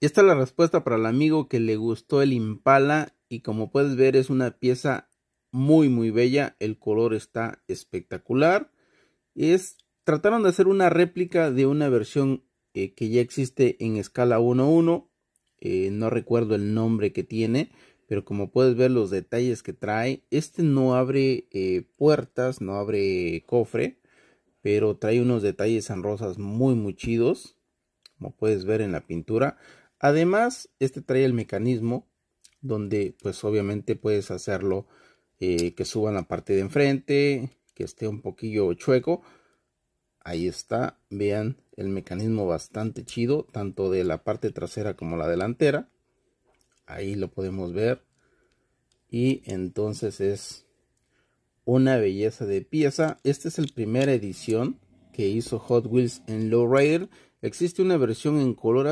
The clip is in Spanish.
esta es la respuesta para el amigo que le gustó el Impala y como puedes ver es una pieza muy muy bella, el color está espectacular. Es trataron de hacer una réplica de una versión eh, que ya existe en escala 1.1, eh, no recuerdo el nombre que tiene, pero como puedes ver los detalles que trae, este no abre eh, puertas, no abre cofre, pero trae unos detalles en rosas muy muy chidos, como puedes ver en la pintura. Además, este trae el mecanismo donde pues obviamente puedes hacerlo eh, que suba la parte de enfrente, que esté un poquillo chueco. Ahí está, vean el mecanismo bastante chido, tanto de la parte trasera como la delantera. Ahí lo podemos ver. Y entonces es una belleza de pieza. Esta es la primera edición que hizo Hot Wheels en Lowrider. Existe una versión en color